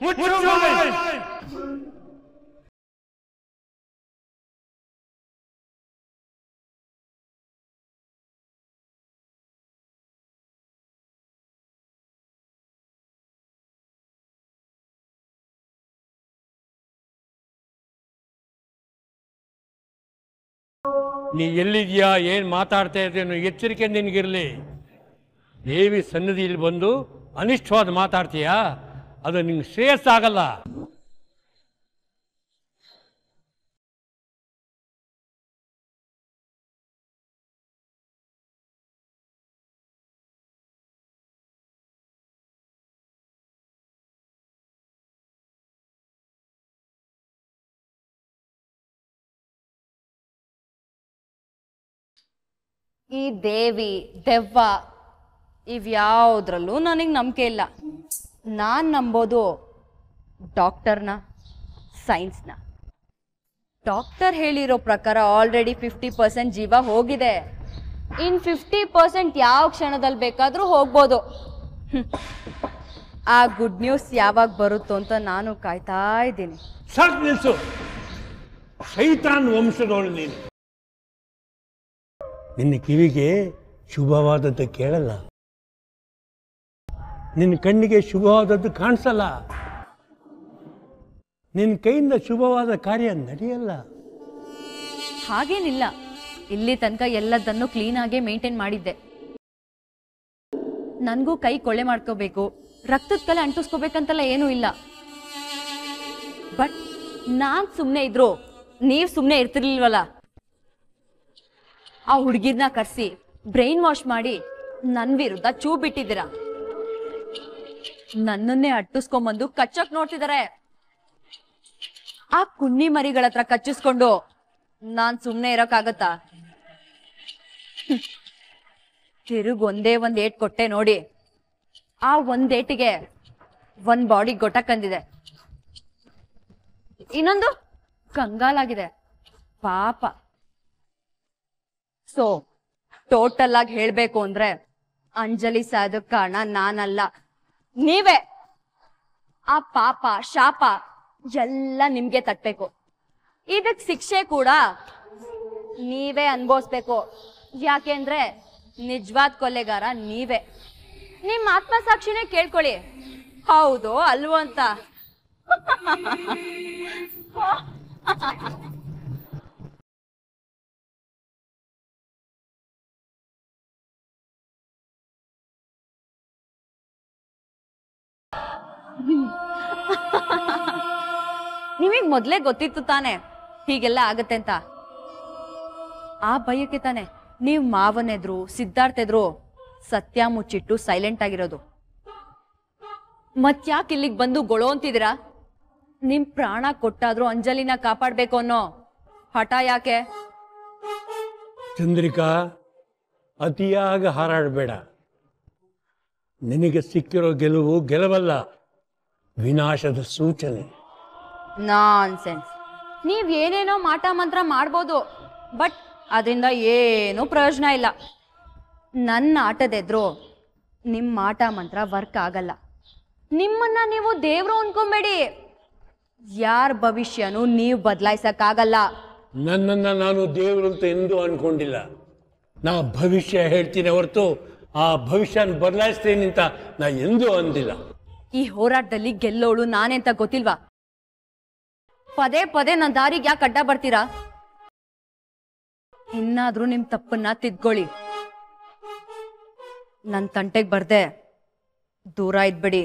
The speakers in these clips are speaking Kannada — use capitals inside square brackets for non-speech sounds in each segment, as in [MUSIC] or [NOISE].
我出来！ನೀ ಎಲ್ಲಿದೆಯಾ ಏನು ಮಾತಾಡ್ತಾ ಇದ್ದೇನು ಎಚ್ಚರಿಕೆ ನಿನಗಿರಲಿ ದೇವಿ ಸನ್ನಿಧಿಯಲ್ಲಿ ಬಂದು ಅನಿಷ್ಟವಾದ ಮಾತಾಡ್ತೀಯಾ ಅದು ನಿಂಗೆ ಶ್ರೇಯಸ್ಸಾಗಲ್ಲ ಈ ದೇವಿ ದೆವ್ವ ಇವ್ಯಾವುದ್ರಲ್ಲೂ ನನಗೆ ನಂಬಿಕೆ ಇಲ್ಲ ನಾನು ನಂಬೋದು ಡಾಕ್ಟರ್ನ ಸೈನ್ಸ್ನ ಡಾಕ್ಟರ್ ಹೇಳಿರೋ ಪ್ರಕಾರ ಆಲ್ರೆಡಿ ಫಿಫ್ಟಿ ಪರ್ಸೆಂಟ್ ಜೀವ ಹೋಗಿದೆ ಇನ್ ಫಿಫ್ಟಿ ಪರ್ಸೆಂಟ್ ಯಾವ ಕ್ಷಣದಲ್ಲಿ ಬೇಕಾದರೂ ಹೋಗ್ಬೋದು ಆ ಗುಡ್ ನ್ಯೂಸ್ ಯಾವಾಗ ಬರುತ್ತೋ ಅಂತ ನಾನು ಕಾಯ್ತಾ ಇದ್ದೀನಿ ನೀನು ನಿನ್ನ ಕಿವಿಗೆ ಶುಭವಾದದ್ದು ಕೇಳಲ್ಲ ನಿನ್ನ ಕಣ್ಣಿಗೆ ಶುಭವಾದದ್ದು ಕಾಣಿಸಲ್ಲ ನಿನ್ನ ಕೈಯಿಂದ ಶುಭವಾದ ಕಾರ್ಯ ನಡೆಯಲ್ಲ ಹಾಗೇನಿಲ್ಲ ಇಲ್ಲಿ ತನಕ ಎಲ್ಲದನ್ನು ಕ್ಲೀನಾಗೆ ಮೇಂಟೈನ್ ಮಾಡಿದ್ದೆ ನನಗೂ ಕೈ ಕೊಳೆ ಮಾಡ್ಕೋಬೇಕು ರಕ್ತದ ಕಲೆ ಅಂಟಿಸ್ಕೋಬೇಕಂತೆಲ್ಲ ಏನೂ ಇಲ್ಲ ಬಟ್ ನಾನು ಸುಮ್ಮನೆ ಇದ್ರು ನೀವು ಸುಮ್ಮನೆ ಇರ್ತಿರ್ಲಿಲ್ವಲ್ಲ ಆ ಹುಡುಗಿರ್ನ ಕರೆಸಿ ಬ್ರೈನ್ ವಾಶ್ ಮಾಡಿ ನನ್ ವಿರುದ್ಧ ಚೂ ಬಿಟ್ಟಿದ್ದೀರ ನನ್ನನ್ನೇ ಅಟ್ಟಿಸ್ಕೊಂಬಂದು ಕಚ್ಚಕ್ ನೋಡ್ತಿದಾರೆ ಆ ಕುನ್ನಿ ಮರಿಗಳ ಹತ್ರ ಕಚ್ಚಿಸ್ಕೊಂಡು ನಾನ್ ಸುಮ್ನೆ ಇರೋಕ್ಕಾಗತ್ತಾ ತಿರುಗ್ ಒಂದೇ ಒಂದ್ ಏಟ್ ಕೊಟ್ಟೆ ನೋಡಿ ಆ ಒಂದ್ ಏಟಿಗೆ ಒಂದ್ ಬಾಡಿ ಬಂದಿದೆ ಇನ್ನೊಂದು ಕಂಗಾಲಾಗಿದೆ ಪಾಪ ಸೊ ಟೋಟಲ್ ಆಗಿ ಹೇಳ್ಬೇಕು ಅಂದ್ರೆ ಅಂಜಲಿ ಸಾಧಕ್ ಕಾರಣ ನಾನಲ್ಲ ನೀವೇ ಆ ಪಾಪ ಶಾಪ ಎಲ್ಲ ನಿಮ್ಗೆ ತಟ್ಬೇಕು ಇದಕ್ ಶಿಕ್ಷೆ ಕೂಡ ನೀವೇ ಅನ್ಭವಿಸ್ಬೇಕು ಯಾಕೆಂದ್ರೆ ನಿಜವಾದ ಕೊಲೆಗಾರ ನೀವೇ ನಿಮ್ಮ ಆತ್ಮಸಾಕ್ಷಿನೇ ಕೇಳ್ಕೊಳ್ಳಿ ಹೌದು ಅಲ್ವೋ ಅಂತ [LAUGHS] [LAUGHS] ನಿಮಗ್ ಮೊದ್ಲೇ ಗೊತ್ತಿತ್ತು ತಾನೆ ಹೀಗೆಲ್ಲ ಆಗತ್ತೆ ಅಂತ ಆ ಭಯಕ್ಕೆ ತಾನೆ ನೀವ್ ಎದ್ರು ಸಿದ್ಧಾರ್ಥ ಎದ್ರು ಸತ್ಯ ಮುಚ್ಚಿಟ್ಟು ಸೈಲೆಂಟ್ ಆಗಿರೋದು ಯಾಕೆ ಇಲ್ಲಿಗೆ ಬಂದು ಗೊಳೋ ಅಂತಿದ್ದೀರಾ ನಿಮ್ ಪ್ರಾಣ ಕೊಟ್ಟಾದ್ರೂ ಅಂಜಲಿನ ಕಾಪಾಡ್ಬೇಕು ಅನ್ನೋ ಹಠ ಯಾಕೆ ಚಂದ್ರಿಕಾ ಅತಿಯಾಗ ಹಾರಾಡಬೇಡ ನಿನಗೆ ಸಿಕ್ಕಿರೋ ಗೆಲುವು ಗೆಲುವಲ್ಲ ವಿನಾಶದ ಸೂಚನೆ ನಾನ್ಸೆನ್ಸ್ ನೀವ್ ಏನೇನೋ ಮಾಟ ಮಂತ್ರ ಮಾಡ್ಬೋದು ಬಟ್ ಅದರಿಂದ ಏನೂ ಪ್ರಯೋಜನ ಇಲ್ಲ ನನ್ನ ಆಟದೆದ್ರು ನಿಮ್ಮ ಮಾಟ ಮಂತ್ರ ವರ್ಕ್ ಆಗಲ್ಲ ನಿಮ್ಮನ್ನ ನೀವು ದೇವ್ರು ಅನ್ಕೊಂಬೇಡಿ ಯಾರ ಭವಿಷ್ಯನು ನೀವು ಆಗಲ್ಲ ನನ್ನನ್ನ ನಾನು ದೇವ್ರು ಅಂತ ಎಂದೂ ಅನ್ಕೊಂಡಿಲ್ಲ ನಾ ಭವಿಷ್ಯ ಹೇಳ್ತೀನಿ ಹೊರತು ಆ ಭವಿಷ್ಯನ ಬದಲಾಯಿಸ್ತೇನೆ ಅಂತ ನಾ ಎಂದೂ ಅಂದಿಲ್ಲ ಈ ಹೋರಾಟದಲ್ಲಿ ಗೆಲ್ಲೋಳು ನಾನೇ ಅಂತ ಗೊತ್ತಿಲ್ವಾ ಪದೇ ಪದೇ ನನ್ನ ದಾರಿಗೆ ಯಾಕೆ ಅಡ್ಡ ಬರ್ತೀರಾ ಇನ್ನಾದ್ರೂ ನಿಮ್ ತಪ್ಪನ್ನ ತಿದ್ಕೊಳ್ಳಿ ನನ್ ತಂಟೆಗೆ ಬರ್ದೆ ದೂರ ಇದ್ಬಿಡಿ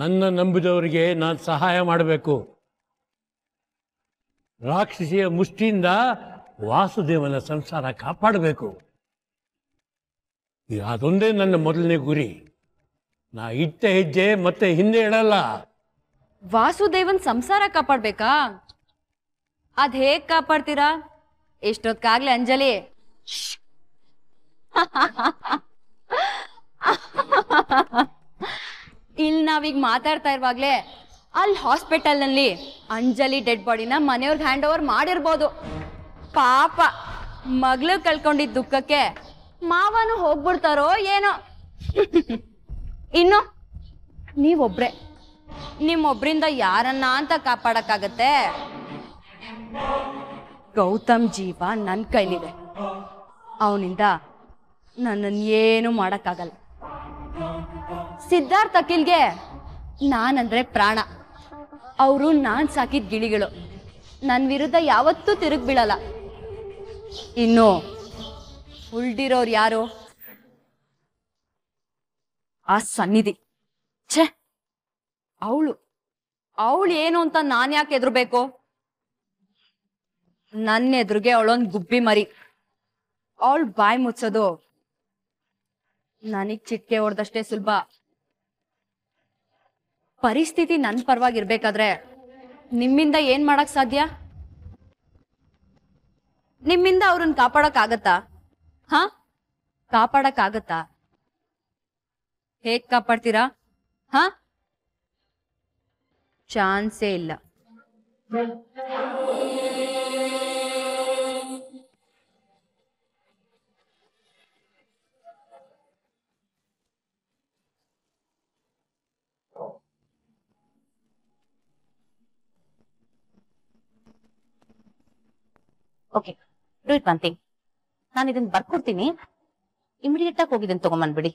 ನನ್ನ ನಂಬಿದವರಿಗೆ ನಾನು ಸಹಾಯ ಮಾಡಬೇಕು ರಾಕ್ಷಸಿಯ ಮುಷ್ಟಿಯಿಂದ ವಾಸುದೇವನ ಸಂಸಾರ ಕಾಪಾಡಬೇಕು ಅದೊಂದೇ ನನ್ನ ಮೊದಲನೇ ಗುರಿ ನಾ ಇಟ್ಟ ಹೆಜ್ಜೆ ಮತ್ತೆ ಹಿಂದೆ ಇಡಲ್ಲ ವಾಸುದೇವನ್ ಸಂಸಾರ ಕಾಪಾಡ್ಬೇಕಾ ಅದ್ ಹೇಗ್ ಕಾಪಾಡ್ತೀರಾ ಎಷ್ಟೊತ್ಕಾಗ್ಲೆ ಅಂಜಲಿ ಇಲ್ಲಿ ನಾವೀಗ ಮಾತಾಡ್ತಾ ಇರುವಾಗ್ಲೇ ಅಲ್ಲಿ ಹಾಸ್ಪಿಟಲ್ ನಲ್ಲಿ ಅಂಜಲಿ ಡೆಡ್ ಬಾಡಿನ ಮನೆಯವ್ರಿಗೆ ಹ್ಯಾಂಡ್ ಓವರ್ ಮಾಡಿರ್ಬೋದು ಪಾಪ ಮಗಳು ಕಳ್ಕೊಂಡಿದ್ದ ದುಃಖಕ್ಕೆ ಮಾವನು ಹೋಗ್ಬಿಡ್ತಾರೋ ಏನೋ ಇನ್ನು ನೀವೊಬ್ರೆ ನಿಮ್ಮೊಬ್ರಿಂದ ಯಾರನ್ನ ಅಂತ ಕಾಪಾಡಕ್ಕಾಗತ್ತೆ ಗೌತಮ್ ಜೀವ ನನ್ನ ಕೈಲಿದೆ ಅವನಿಂದ ನನ್ನನ್ನು ಏನು ಮಾಡೋಕ್ಕಾಗಲ್ಲ ಸಿದ್ಧಾರ್ಥ ಅಖಿಲ್ಗೆ ನಾನಂದ್ರೆ ಪ್ರಾಣ ಅವರು ನಾನು ಸಾಕಿದ ಗಿಳಿಗಳು ನನ್ನ ವಿರುದ್ಧ ಯಾವತ್ತೂ ತಿರುಗಿ ಬೀಳಲ್ಲ ಇನ್ನು ಉಳ್ದಿರೋರು ಯಾರು ಆ ಸನ್ನಿಧಿ ಛೆ ಅವಳು ಅವಳು ಏನು ಅಂತ ನಾನ್ ಯಾಕೆ ಎದುರ್ಬೇಕು ನನ್ನ ಎದುರಿಗೆ ಅವಳೊಂದ್ ಗುಬ್ಬಿ ಮರಿ ಅವಳು ಬಾಯಿ ಮುಚ್ಚೋದು ನನಗ್ ಚಿಟ್ಕೆ ಹೊಡೆದಷ್ಟೇ ಸುಲಭ ಪರಿಸ್ಥಿತಿ ನನ್ ಪರವಾಗಿರ್ಬೇಕಾದ್ರೆ ನಿಮ್ಮಿಂದ ಏನ್ ಮಾಡಕ್ ಸಾಧ್ಯ ನಿಮ್ಮಿಂದ ಅವ್ರನ್ನ ಕಾಪಾಡಕ್ ಆಗತ್ತಾ ಹಾ ಕಾಪಾಡಕ್ ಆಗತ್ತಾ ಹೇಗ್ ಕಾಪಾಡ್ತೀರಾ ಹಾ ಚಾನ್ಸೇ ಇಲ್ಲ ಓಕೆ ಡೂ ಇಟ್ ಒನ್ ನಾನು ಇದನ್ನ ಬರ್ಕೊಡ್ತೀನಿ ಇಮಿಡಿಯೇಟ್ ಆಗಿ ಹೋಗಿದ್ದೀನಿ ತಗೊಂಬಂದ್ಬಿಡಿ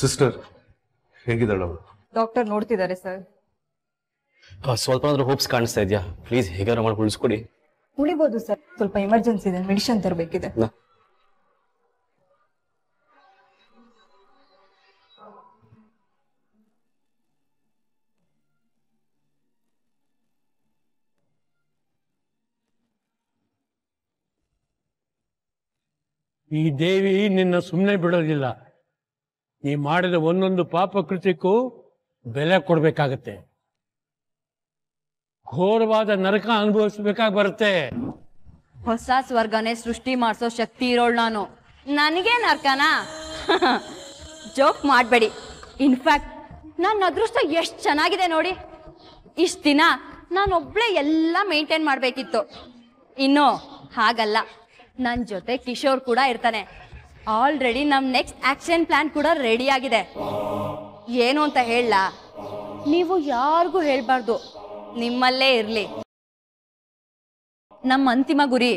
ಸಿಸ್ಟರ್ ಅವಳು ಡಾಕ್ಟರ್ ನೋಡ್ತಿದ್ದಾರೆ ಸರ್ ಸ್ವಲ್ಪ ಹೋಪ್ಸ್ ಕಾಣಿಸ್ತಾ ಇದೆಯಾ ಪ್ಲೀಸ್ ಹೇಗಾರ ಮಾಡಿ ಉಳಿಸ್ಕೊಡಿ ಉಳಿಬಹುದು ಸರ್ ಸ್ವಲ್ಪ ಎಮರ್ಜೆನ್ಸಿ ಇದೆ ಮೆಡಿಸಿನ್ ತರಬೇಕಿದೆ ಈ ದೇವಿ ನಿನ್ನ ಸುಮ್ಮನೆ ಬಿಡೋದಿಲ್ಲ ನೀ ಮಾಡಿದ ಒಂದೊಂದು ಪಾಪ ಕೃತಿಕ್ಕೂ ಬೆಲೆ ಕೊಡಬೇಕಾಗತ್ತೆ ಘೋರವಾದ ನರಕ ಅನುಭವಿಸ್ಬೇಕಾಗಿ ಬರುತ್ತೆ ಹೊಸ ಸ್ವರ್ಗನೇ ಸೃಷ್ಟಿ ಮಾಡಿಸೋ ಶಕ್ತಿ ಇರೋಳ್ ನಾನು ನನಗೆ ನರ್ಕನ [LAUGHS] ಜೋಕ್ ಮಾಡಬೇಡಿ ಇನ್ಫ್ಯಾಕ್ಟ್ ನನ್ನ ಅದೃಷ್ಟ ಎಷ್ಟು ಚೆನ್ನಾಗಿದೆ ನೋಡಿ ಇಷ್ಟು ದಿನ ನಾನೊಬ್ಬಳೇ ಎಲ್ಲ ಮೇಂಟೈನ್ ಮಾಡಬೇಕಿತ್ತು ಇನ್ನು ಹಾಗಲ್ಲ ನನ್ನ ಜೊತೆ ಕಿಶೋರ್ ಕೂಡ ಇರ್ತಾನೆ ಆಲ್ರೆಡಿ ನಮ್ಮ ನೆಕ್ಸ್ಟ್ ಆಕ್ಷನ್ ಪ್ಲಾನ್ ಕೂಡ ರೆಡಿ ಆಗಿದೆ ಏನು ಅಂತ ಹೇಳ ನೀವು ಯಾರಿಗೂ ಹೇಳಬಾರ್ದು ನಿಮ್ಮಲ್ಲೇ ಇರಲಿ ನಮ್ಮ ಅಂತಿಮ ಗುರಿ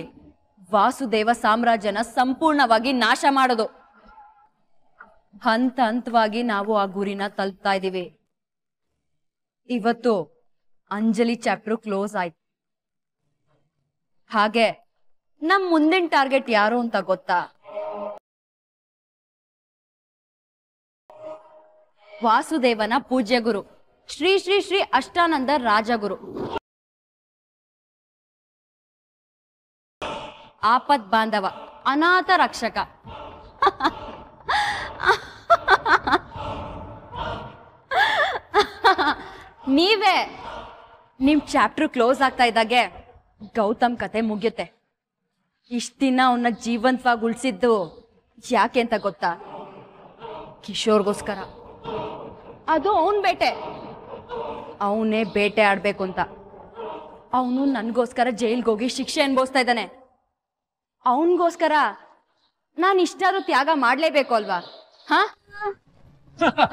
ವಾಸುದೇವ ಸಾಮ್ರಾಜ್ಯನ ಸಂಪೂರ್ಣವಾಗಿ ನಾಶ ಮಾಡೋದು ಹಂತ ಹಂತವಾಗಿ ನಾವು ಆ ಗುರಿನ ತಲುಪ್ತಾ ಇದ್ದೀವಿ ಇವತ್ತು ಅಂಜಲಿ ಚಾಪ್ಟರ್ ಕ್ಲೋಸ್ ಆಯ್ತು ಹಾಗೆ ನಮ್ಮ ಮುಂದಿನ ಟಾರ್ಗೆಟ್ ಯಾರು ಅಂತ ಗೊತ್ತಾ ವಾಸುದೇವನ ಪೂಜ್ಯ ಗುರು ಶ್ರೀ ಶ್ರೀ ಶ್ರೀ ಅಷ್ಟಾನಂದ ರಾಜಗುರು ಆಪದ್ ಬಾಂಧವ ಅನಾಥ ರಕ್ಷಕ ನೀವೇ ನಿಮ್ ಚಾಪ್ಟರ್ ಕ್ಲೋಸ್ ಆಗ್ತಾ ಇದ್ದಾಗೆ ಗೌತಮ್ ಕತೆ ಮುಗಿಯುತ್ತೆ ಇಷ್ಟ ದಿನ ಅವನ್ನ ಜೀವಂತವಾಗಿ ಉಳಿಸಿದ್ದು ಯಾಕೆ ಅಂತ ಗೊತ್ತಾ ಕಿಶೋರ್ಗೋಸ್ಕರ ಅದು ಅವನ್ ಬೇಟೆ ಅವನೇ ಬೇಟೆ ಆಡ್ಬೇಕು ಅಂತ ಅವನು ನನಗೋಸ್ಕರ ಜೈಲ್ಗೆ ಹೋಗಿ ಶಿಕ್ಷೆ ಅನುಭವಿಸ್ತಾ ಇದ್ದಾನೆ ಅವನ್ಗೋಸ್ಕರ ನಾನು ಇಷ್ಟಾದ್ರೂ ತ್ಯಾಗ ಮಾಡಲೇಬೇಕು ಅಲ್ವಾ [LAUGHS]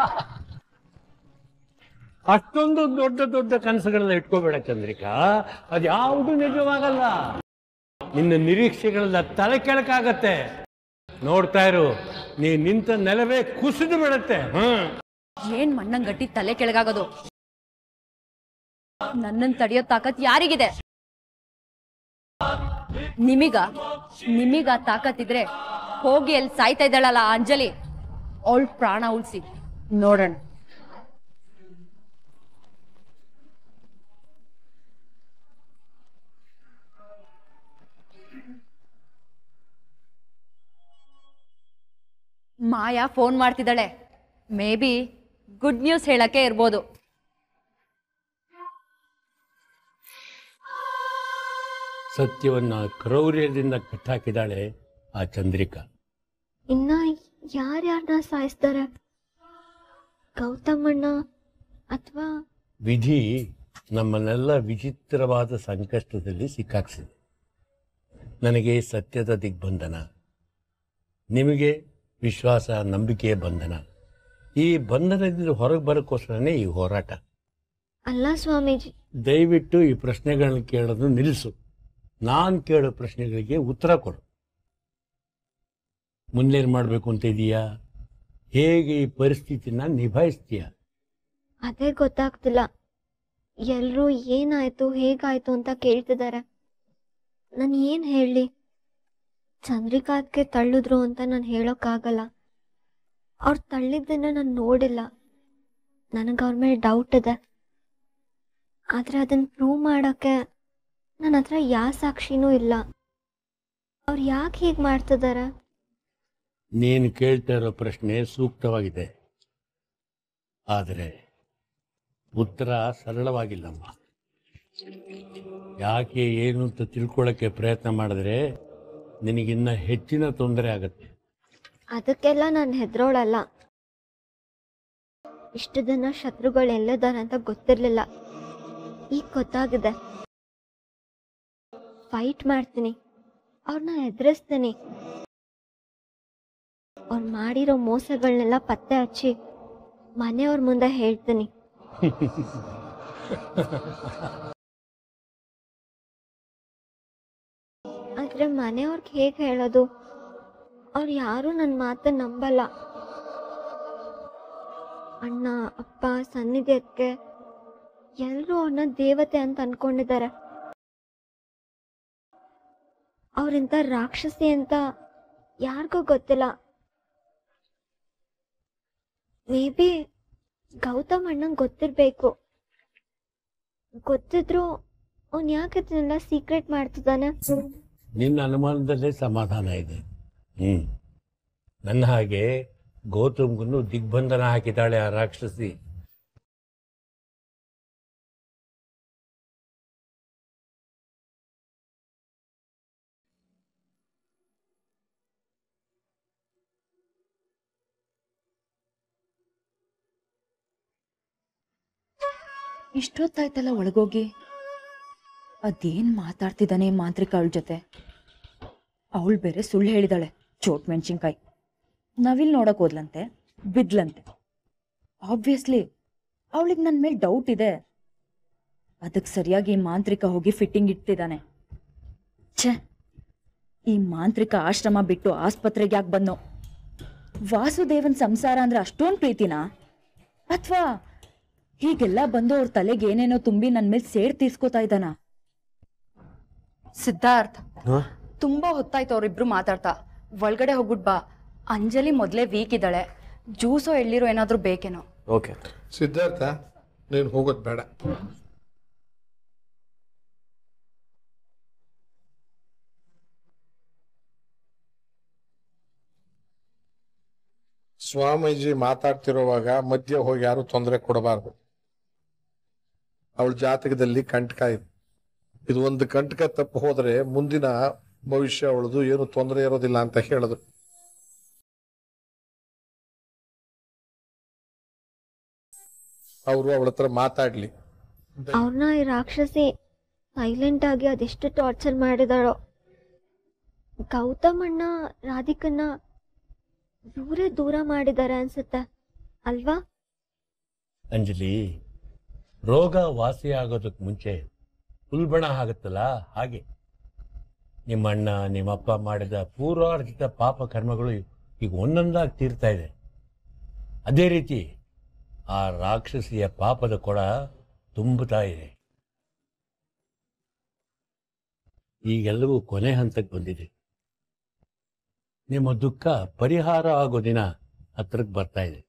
ಅಷ್ಟೊಂದು ದೊಡ್ಡ ದೊಡ್ಡ ಕನಸುಗಳನ್ನ ಇಟ್ಕೋಬೇಡ ಚಂದ್ರಿಕಾ ಅದ್ಯಾವುದು ನಿಜವಾಗಲ್ಲ ನಿನ್ನ ನಿರೀಕ್ಷೆಗಳನ್ನ ತಲೆ ಕೆಳಕಾಗತ್ತೆ ನೋಡ್ತಾ ಇರು ನೀ ನಿಂತ ನೆಲವೇ ಕುಸಿದು ಬಿಡತ್ತೆ ಹ್ಮ್ ಏನ್ ಮಣ್ಣಂಗ್ ಗಟ್ಟಿ ತಲೆ ಕೆಳಗಾಗೋದು ನನ್ನನ್ ತಡೆಯೋ ತಾಕತ್ ಯಾರಿಗಿದೆ ನಿಮಿಗ ನಿಮಿಗ ಇದ್ರೆ ಹೋಗಿ ಅಲ್ಲಿ ಸಾಯ್ತಾ ಇದ್ದಾಳಲ್ಲ ಅಂಜಲಿ ಅವಳ ಪ್ರಾಣ ಉಳಿಸಿ ನೋಡೋಣ ಮಾಯಾ ಫೋನ್ ಮಾಡ್ತಿದ್ದಾಳೆ ಮೇ ಬಿ ಗುಡ್ ನ್ಯೂಸ್ ಹೇಳಕ್ಕೆ ಇರ್ಬೋದು ಸತ್ಯವನ್ನ ಕ್ರೌರ್ಯದಿಂದ ಕಟ್ಟಾಕಿದಾಳೆ ಆ ಚಂದ್ರಿಕಾ ಇನ್ನ ಯಾರ್ಯಾರನ್ನ ಸಾಯಿಸ್ತಾರೆ ಗೌತಮಣ್ಣ ಅಥವಾ ವಿಧಿ ನಮ್ಮನ್ನೆಲ್ಲ ವಿಚಿತ್ರವಾದ ಸಂಕಷ್ಟದಲ್ಲಿ ಸಿಕ್ಕಾಕ್ಸಿದೆ ನನಗೆ ಸತ್ಯದ ದಿಗ್ಬಂಧನ ನಿಮಗೆ ವಿಶ್ವಾಸ ನಂಬಿಕೆಯ ಬಂಧನ ಈ ಬಂಧನದಿಂದ ಹೊರಗೆ ಬರೋಕ್ಕೋಸ್ಕರನೇ ಈ ಹೋರಾಟ ಅಲ್ಲ ಸ್ವಾಮೀಜಿ ದಯವಿಟ್ಟು ಈ ಪ್ರಶ್ನೆಗಳನ್ನ ಕೇಳೋದು ನಿಲ್ಲಿಸು ನಾನು ಕೇಳೋ ಪ್ರಶ್ನೆಗಳಿಗೆ ಉತ್ತರ ಕೊಡು ಮುಂದೇನು ಮಾಡಬೇಕು ಅಂತ ಇದೀಯಾ ಹೇಗೆ ಈ ಪರಿಸ್ಥಿತಿನ ನಿಭಾಯಿಸ್ತೀಯ ಅದೇ ಗೊತ್ತಾಗ್ತಿಲ್ಲ ಎಲ್ಲರೂ ಏನಾಯ್ತು ಹೇಗಾಯ್ತು ಅಂತ ಕೇಳ್ತಿದ್ದಾರೆ ನಾನು ಏನು ಹೇಳಲಿ ಚಂದ್ರಿಕಾತ್ಗೆ ತಳ್ಳಿದ್ರು ಅಂತ ನಾನು ಹೇಳೋಕ್ಕಾಗಲ್ಲ ಅವ್ರು ತಳ್ಳಿದ್ದನ್ನು ನಾನು ನೋಡಿಲ್ಲ ನನಗೆ ಅವ್ರ ಮೇಲೆ ಡೌಟ್ ಇದೆ ಆದರೆ ಅದನ್ನು ಪ್ರೂವ್ ಮಾಡೋಕ್ಕೆ ನನ್ನ ಹತ್ರ ಯಾವ ಸಾಕ್ಷಿನೂ ಇಲ್ಲ ಅವ್ರು ಯಾಕೆ ಹೀಗೆ ಮಾಡ್ತಿದ್ದಾರೆ ನೀನು ಕೇಳ್ತಾ ಇರೋ ಪ್ರಶ್ನೆ ಸೂಕ್ತವಾಗಿದೆ ಆದರೆ ಉತ್ತರ ಸರಳವಾಗಿಲ್ಲಮ್ಮ ಯಾಕೆ ಏನು ಅಂತ ತಿಳ್ಕೊಳ್ಳೋಕ್ಕೆ ಪ್ರಯತ್ನ ಮಾಡಿದ್ರೆ ನಿನಗಿನ್ನ ಹೆಚ್ಚಿನ ತೊಂದರೆ ಆಗುತ್ತೆ ಅದಕ್ಕೆಲ್ಲ ನಾನು ಹೆದ್ರೋಳಲ್ಲ ಇಷ್ಟು ದಿನ ಶತ್ರುಗಳು ಎಲ್ಲದಾರಂತ ಗೊತ್ತಿರಲಿಲ್ಲ ಈಗ ಗೊತ್ತಾಗಿದೆ ಫೈಟ್ ಮಾಡ್ತೀನಿ ಅವ್ರನ್ನ ಎದುರಿಸ್ತೀನಿ ಅವ್ರು ಮಾಡಿರೋ ಮೋಸಗಳನ್ನೆಲ್ಲ ಪತ್ತೆ ಹಚ್ಚಿ ಮನೆಯವ್ರ ಮುಂದೆ ಹೇಳ್ತೀನಿ [LAUGHS] ಆದ್ರೆ ಮನೆಯವ್ರಿಗೆ ಹೇಗೆ ಹೇಳೋದು ಅವ್ರು ಯಾರು ನನ್ನ ಮಾತು ನಂಬಲ್ಲ ಅಣ್ಣ ಅಪ್ಪ ಸನ್ನಿಧ್ಯಕ್ಕೆ ಎಲ್ಲರೂ ಅವ್ನ ದೇವತೆ ಅಂತ ಅನ್ಕೊಂಡಿದ್ದಾರೆ ಅವರಿಂತ ರಾಕ್ಷಸಿ ಅಂತ ಯಾರಿಗೂ ಗೊತ್ತಿಲ್ಲ ಮೇ ಬಿ ಗೌತಮ್ ಅಣ್ಣಂಗೆ ಗೊತ್ತಿರಬೇಕು ಗೊತ್ತಿದ್ರು ಅವ್ನು ಯಾಕೆ ಸೀಕ್ರೆಟ್ ಮಾಡ್ತಿದ್ದಾನೆ ನಿನ್ನ ಅನುಮಾನದಲ್ಲೇ ಸಮಾಧಾನ ಇದೆ ನನ್ನ ಹಾಗೆ ಗೌತಮ್ಗೂ ದಿಗ್ಬಂಧನ ಹಾಕಿದ್ದಾಳೆ ಆ ರಾಕ್ಷಸಿ ಇಷ್ಟೊತ್ತಾಯ್ತಲ್ಲ ಒಳಗೋಗಿ ಅದೇನ್ ಮಾತಾಡ್ತಿದ್ದಾನೆ ಮಾಂತ್ರಿಕ ಅವಳ ಜೊತೆ ಅವಳು ಬೇರೆ ಸುಳ್ಳು ಹೇಳಿದಾಳೆ ಚೋಟ್ ಮೆಣಸಿನ್ಕಾಯಿ ನಾವಿಲ್ಲಿ ನೋಡಕ್ ಹೋದ್ಲಂತೆ ಬಿದ್ಲಂತೆ ಆಬ್ವಿಯಸ್ಲಿ ಅವಳಿಗೆ ನನ್ನ ಮೇಲೆ ಡೌಟ್ ಇದೆ ಅದಕ್ಕೆ ಸರಿಯಾಗಿ ಈ ಮಾಂತ್ರಿಕ ಹೋಗಿ ಫಿಟ್ಟಿಂಗ್ ಇಟ್ಟಿದ್ದಾನೆ ಛೆ ಈ ಮಾಂತ್ರಿಕ ಆಶ್ರಮ ಬಿಟ್ಟು ಆಸ್ಪತ್ರೆಗೆ ಯಾಕೆ ಬಂದೋ ವಾಸುದೇವನ್ ಸಂಸಾರ ಅಂದ್ರೆ ಅಷ್ಟೊಂದು ಪ್ರೀತಿನಾ ಅಥವಾ ಹೀಗೆಲ್ಲ ಬಂದು ಅವ್ರ ತಲೆಗೆ ಏನೇನೋ ತುಂಬಿ ನನ್ನ ಮೇಲೆ ಸೇರ್ ತೀರ್ಸ್ಕೋತಾ ಇದ್ದಾನ ಸಿದ್ಧಾರ್ಥ ತುಂಬಾ ಹೊತ್ತಾಯ್ತು ಅವ್ರಿಬ್ರು ಮಾತಾಡ್ತಾ ಒಳಗಡೆ ಹೋಗ್ಬಿಟ್ ಬಾ ಅಂಜಲಿ ಮೊದಲೇ ವೀಕ್ ಇದ್ದಾಳೆ ಜ್ಯೂಸೋ ಎಳ್ಳಿರೋ ಏನಾದರೂ ಬೇಕೇನೋ ಓಕೆ ಸಿದ್ಧಾರ್ಥ ನೀನು ಹೋಗೋದು ಬೇಡ ಸ್ವಾಮೀಜಿ ಮಾತಾಡ್ತಿರುವಾಗ ಮಧ್ಯ ಹೋಗಿ ಯಾರು ತೊಂದರೆ ಕೊಡಬಾರ್ದು ಅವಳ ಜಾತಕದಲ್ಲಿ ಕಂಟಕ ಇದೆ ಇದು ಒಂದು ಕಂಟಕ ತಪ್ಪು ಹೋದರೆ ಮುಂದಿನ ಭವಿಷ್ಯ ಉಳಿದು ಏನು ತೊಂದರೆ ಇರೋದಿಲ್ಲ ಅಂತ ಹೇಳಿದ್ರು ಅವರು ಅವಳ ಹತ್ರ ಮಾತಾಡ್ಲಿ ಅವ್ರನ್ನ ಈ ರಾಕ್ಷಸಿ ಸೈಲೆಂಟ್ ಆಗಿ ಅದೆಷ್ಟು ಟಾರ್ಚರ್ ಮಾಡಿದಾಳೋ ಗೌತಮಣ್ಣ ರಾಧಿಕನ್ನ ಇವರೇ ದೂರ ಮಾಡಿದ್ದಾರೆ ಅನ್ಸುತ್ತೆ ಅಲ್ವಾ ಅಂಜಲಿ ರೋಗ ವಾಸಿ ಆಗೋದಕ್ ಮುಂಚೆ ಉಲ್ಬಣ ಆಗುತ್ತಲ್ಲ ಹಾಗೆ ನಿಮ್ಮ ಅಣ್ಣ ನಿಮ್ಮಪ್ಪ ಮಾಡಿದ ಪೂರ್ವಾರ್ಜಿತ ಪಾಪ ಕರ್ಮಗಳು ಈಗ ಒಂದೊಂದಾಗಿ ತೀರ್ತಾ ಇದೆ ಅದೇ ರೀತಿ ಆ ರಾಕ್ಷಸಿಯ ಪಾಪದ ಕೊಡ ತುಂಬುತ್ತಾ ಇದೆ ಈಗೆಲ್ಲವೂ ಕೊನೆ ಹಂತಕ್ಕೆ ಬಂದಿದೆ ನಿಮ್ಮ ದುಃಖ ಪರಿಹಾರ ಆಗೋ ದಿನ ಹತ್ರಕ್ಕೆ ಬರ್ತಾ ಇದೆ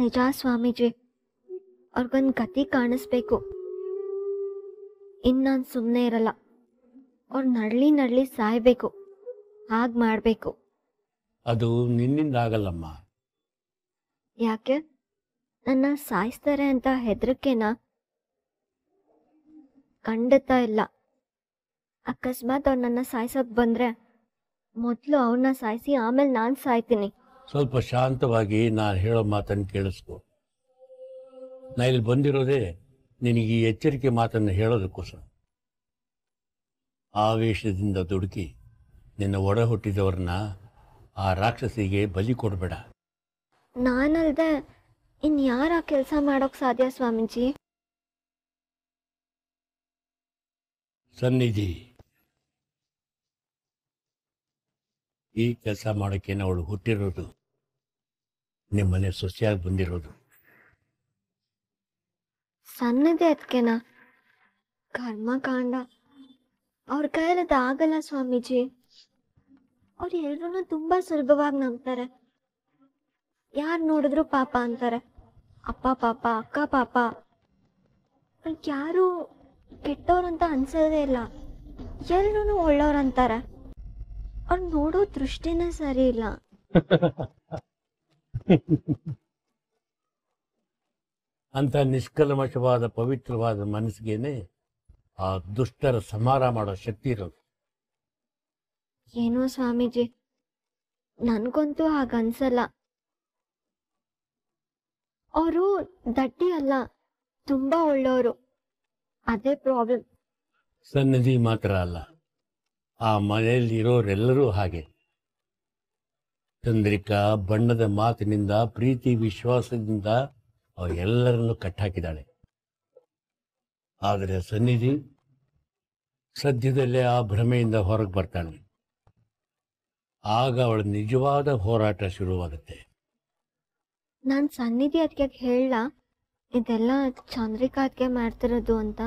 ನಿಜ ಸ್ವಾಮೀಜಿ ಅವ್ರಿಗೊಂದು ಗತಿ ಕಾಣಿಸ್ಬೇಕು ಇನ್ನೊಂದು ಸುಮ್ಮನೆ ಇರಲ್ಲ ಅವ್ರು ನಳ್ಳಿ ನಳ್ಳಿ ಸಾಯ್ಬೇಕು ಹಾಗ್ ಮಾಡ್ಬೇಕು ಅದು ನಿನ್ನಿಂದ ಆಗಲ್ಲಮ್ಮ ಯಾಕೆ ನನ್ನ ಸಾಯಿಸ್ತಾರೆ ಅಂತ ಹೆದರಿಕೆನ ಖಂಡಿತ ಇಲ್ಲ ಅಕಸ್ಮಾತ್ ಅವ್ರು ನನ್ನ ಸಾಯಿಸೋಕ್ ಬಂದ್ರೆ ಮೊದಲು ಅವನ್ನ ಸಾಯಿಸಿ ಆಮೇಲೆ ನಾನು ಸಾಯ್ತೀನಿ ಸ್ವಲ್ಪ ಶಾಂತವಾಗಿ ನಾನು ಹೇಳೋ ಮಾತನ್ನು ಕೇಳಿಸ್ಕೋ ನಾ ಇಲ್ಲಿ ಬಂದಿರೋದೇ ನಿನಗೆ ಈ ಎಚ್ಚರಿಕೆ ಮಾತನ್ನು ಹೇಳೋದಕ್ಕೋಸ್ಕರ ಆವೇಶದಿಂದ ದುಡುಕಿ ನಿನ್ನ ಒಡ ಹುಟ್ಟಿದವ್ರನ್ನ ಆ ರಾಕ್ಷಸಿಗೆ ಬಲಿ ಕೊಡಬೇಡ ನಾನಲ್ದೆ ಇನ್ಯಾರ ಕೆಲಸ ಮಾಡೋಕ್ ಸಾಧ್ಯ ಸ್ವಾಮೀಜಿ ಸನ್ನಿಧಿ ಈ ಕೆಲಸ ಮಾಡೋಕ್ಕೆ ಅವಳು ಹುಟ್ಟಿರೋದು ನಿಮ್ಮನೆ ಸೊಸೆಯಾಗಿ ಬಂದಿರೋದು ಸನ್ನಿಧಿ ಅದಕ್ಕೆನಾ ಕರ್ಮಕಾಂಡ ಅವ್ರ ಕೈಯಲ್ಲಿ ಆಗಲ್ಲ ಸ್ವಾಮೀಜಿ ಅವ್ರು ಎಲ್ರು ತುಂಬಾ ಸುಲಭವಾಗಿ ನಂಬ್ತಾರೆ ಯಾರು ನೋಡಿದ್ರು ಪಾಪ ಅಂತಾರೆ ಅಪ್ಪ ಪಾಪ ಅಕ್ಕ ಪಾಪ ಯಾರು ಕೆಟ್ಟವ್ರು ಅಂತ ಅನ್ಸೋದೇ ಇಲ್ಲ ಎಲ್ರು ಒಳ್ಳೋರು ಅಂತಾರೆ ಅವ್ರು ನೋಡೋ ದೃಷ್ಟಿನೇ ಸರಿ ಇಲ್ಲ [LAUGHS] ಅಂತ ನಿಷ್ಕಲ್ಮಶವಾದ ಪವಿತ್ರವಾದ ಮನಸ್ಸಿಗೆನೆ ಆ ದುಷ್ಟರ ಸಂಹಾರ ಮಾಡೋ ಶಕ್ತಿ ಇರೋದು ಏನೋ ಸ್ವಾಮೀಜಿ ನನ್ಗಂತೂ ಹಾಗನ್ಸಲ್ಲ ಅವರು ದಟ್ಟಿ ಅಲ್ಲ ತುಂಬಾ ಒಳ್ಳೆಯವರು ಅದೇ ಪ್ರಾಬ್ಲಮ್ ಸನ್ನಿಧಿ ಮಾತ್ರ ಅಲ್ಲ ಆ ಮನೆಯಲ್ಲಿ ಇರೋರೆಲ್ಲರೂ ಹಾಗೆ ಚಂದ್ರಿಕಾ ಬಣ್ಣದ ಮಾತಿನಿಂದ ಪ್ರೀತಿ ವಿಶ್ವಾಸದಿಂದ ಅವರೆಲ್ಲರನ್ನು ಕಟ್ಟಾಕಿದ್ದಾಳೆ ಆದರೆ ಸನ್ನಿಧಿ ಸದ್ಯದಲ್ಲೇ ಆ ಭ್ರಮೆಯಿಂದ ಹೊರಗೆ ಬರ್ತಾನೆ ಆಗ ಅವಳ ನಿಜವಾದ ಹೋರಾಟ ಶುರುವಾಗುತ್ತೆ ನಾನು ಸನ್ನಿಧಿ ಅದಕ್ಕೆ ಹೇಳ ಇದೆಲ್ಲ ಚಂದ್ರಿಕಾ ಅದಕ್ಕೆ ಮಾಡ್ತಿರೋದು ಅಂತ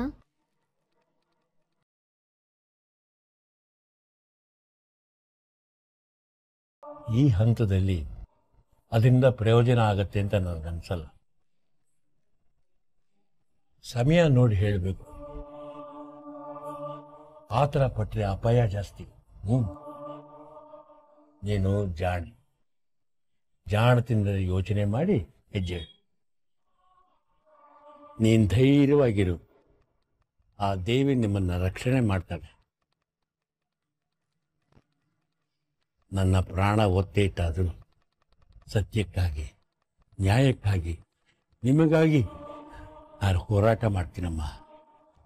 ಈ ಹಂತದಲ್ಲಿ ಅದರಿಂದ ಪ್ರಯೋಜನ ಆಗತ್ತೆ ಅಂತ ನನಗನ್ಸಲ್ಲ ಸಮಯ ನೋಡಿ ಹೇಳಬೇಕು ಆತರ ಪಟ್ಟರೆ ಅಪಾಯ ಜಾಸ್ತಿ ಹ್ಞೂ ನೀನು ಜಾಣಿ ಜಾಣತಿಂದ ಯೋಚನೆ ಮಾಡಿ ಹೆಜ್ಜೆ ನೀನು ಧೈರ್ಯವಾಗಿರು ಆ ದೇವಿ ನಿಮ್ಮನ್ನು ರಕ್ಷಣೆ ಮಾಡ್ತಾಳೆ ನನ್ನ ಪ್ರಾಣ ಒತ್ತೈತಾದರೂ ಸತ್ಯಕ್ಕಾಗಿ ನ್ಯಾಯಕ್ಕಾಗಿ ನಿಮಗಾಗಿ ನಾನು ಹೋರಾಟ ಮಾಡ್ತೀನಮ್ಮ